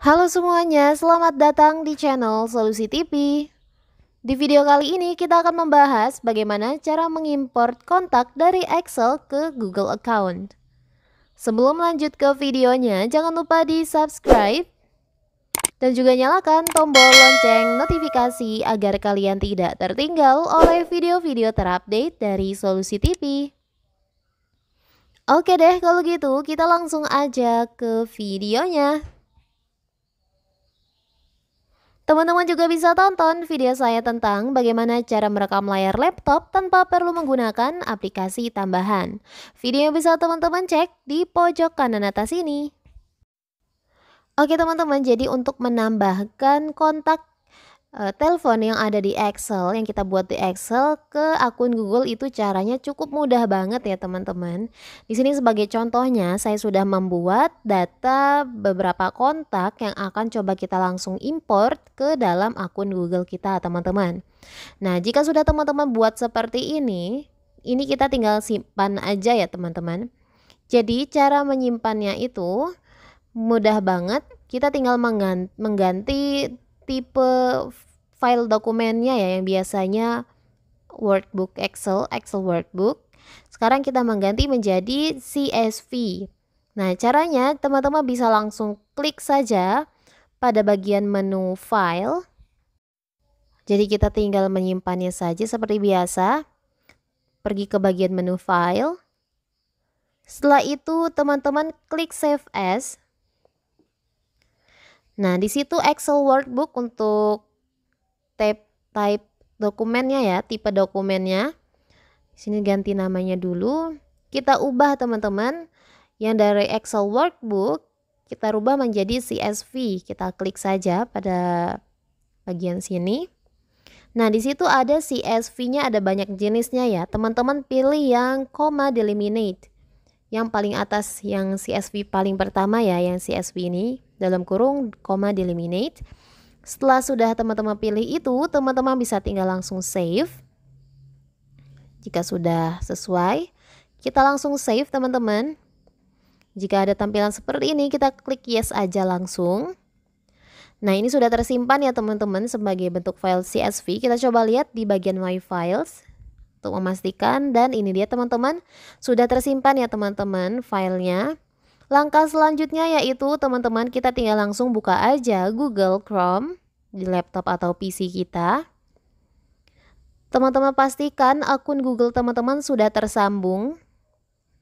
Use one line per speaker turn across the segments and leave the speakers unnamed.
Halo semuanya, selamat datang di channel Solusi TV. Di video kali ini kita akan membahas bagaimana cara mengimport kontak dari Excel ke Google Account. Sebelum lanjut ke videonya, jangan lupa di subscribe dan juga nyalakan tombol lonceng notifikasi agar kalian tidak tertinggal oleh video-video terupdate dari Solusi TV. Oke deh kalau gitu kita langsung aja ke videonya. Teman-teman juga bisa tonton video saya tentang bagaimana cara merekam layar laptop tanpa perlu menggunakan aplikasi tambahan. Video yang bisa teman-teman cek di pojok kanan atas ini. Oke teman-teman, jadi untuk menambahkan kontak uh, telepon yang ada di Excel yang kita buat di Excel ke akun Google itu caranya cukup mudah banget ya teman-teman. Di sini sebagai contohnya saya sudah membuat data beberapa kontak yang akan coba kita langsung import ke dalam akun Google kita teman-teman. Nah, jika sudah teman-teman buat seperti ini, ini kita tinggal simpan aja ya teman-teman. Jadi cara menyimpannya itu mudah banget. Kita tinggal mengganti tipe file dokumennya ya yang biasanya workbook Excel, Excel workbook. Sekarang kita mengganti menjadi CSV. Nah, caranya teman-teman bisa langsung klik saja pada bagian menu file. Jadi kita tinggal menyimpannya saja seperti biasa. Pergi ke bagian menu file. Setelah itu teman-teman klik save as. Nah, di situ Excel workbook untuk type type dokumennya ya, tipe dokumennya. Sini ganti namanya dulu. Kita ubah teman-teman yang dari Excel workbook kita rubah menjadi CSV. Kita klik saja pada bagian sini. Nah, di situ ada CSV-nya ada banyak jenisnya ya. Teman-teman pilih yang comma deliminate. Yang paling atas yang CSV paling pertama ya, yang CSV ini dalam kurung, koma deliminate. Setelah sudah teman-teman pilih itu, teman-teman bisa tinggal langsung save. Jika sudah sesuai, kita langsung save teman-teman. Jika ada tampilan seperti ini, kita klik yes aja langsung. Nah, ini sudah tersimpan ya teman-teman sebagai bentuk file CSV. Kita coba lihat di bagian My Files untuk memastikan dan ini dia teman-teman sudah tersimpan ya teman-teman filenya. Langkah selanjutnya yaitu teman-teman kita tinggal langsung buka aja Google Chrome di laptop atau PC kita. Teman-teman pastikan akun Google teman-teman sudah tersambung.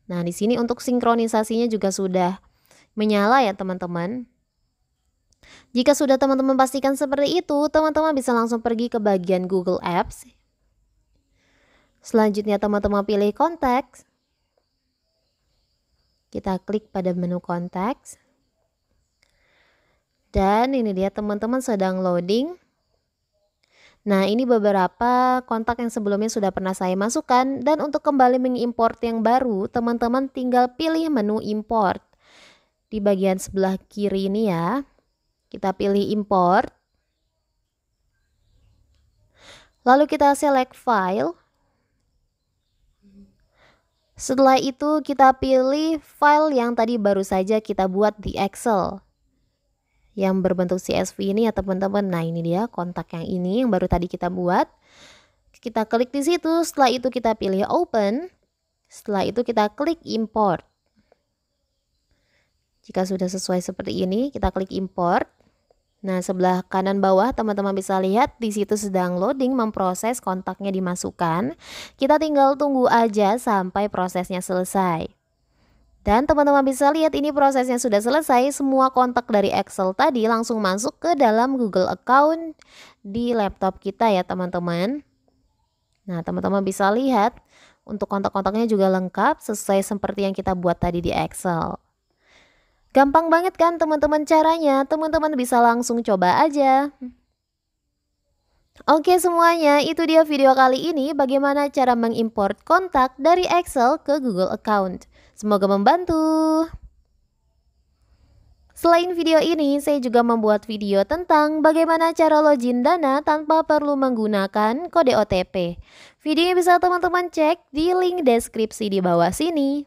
Nah, di sini untuk sinkronisasinya juga sudah menyala ya teman-teman. Jika sudah teman-teman pastikan seperti itu, teman-teman bisa langsung pergi ke bagian Google Apps. Selanjutnya teman-teman pilih konteks. Kita klik pada menu konteks. Dan ini dia teman-teman sedang loading. Nah, ini beberapa kontak yang sebelumnya sudah pernah saya masukkan dan untuk kembali mengimport yang baru, teman-teman tinggal pilih menu import. Di bagian sebelah kiri ini ya. Kita pilih import. Lalu kita select file setelah itu kita pilih file yang tadi baru saja kita buat di Excel yang berbentuk CSV ini ya teman-teman. Nah ini dia kontak yang ini yang baru tadi kita buat. Kita klik di situ, setelah itu kita pilih open, setelah itu kita klik import. Jika sudah sesuai seperti ini, kita klik import. Nah, sebelah kanan bawah teman-teman bisa lihat di situ sedang loading memproses kontaknya dimasukkan. Kita tinggal tunggu aja sampai prosesnya selesai. Dan teman-teman bisa lihat ini prosesnya sudah selesai, semua kontak dari Excel tadi langsung masuk ke dalam Google Account di laptop kita ya teman-teman. Nah, teman-teman bisa lihat untuk kontak-kontaknya juga lengkap sesuai seperti yang kita buat tadi di Excel. Gampang banget kan teman-teman caranya, teman-teman bisa langsung coba aja. Oke semuanya, itu dia video kali ini bagaimana cara mengimport kontak dari Excel ke Google Account. Semoga membantu. Selain video ini, saya juga membuat video tentang bagaimana cara login dana tanpa perlu menggunakan kode OTP. Videonya bisa teman-teman cek di link deskripsi di bawah sini.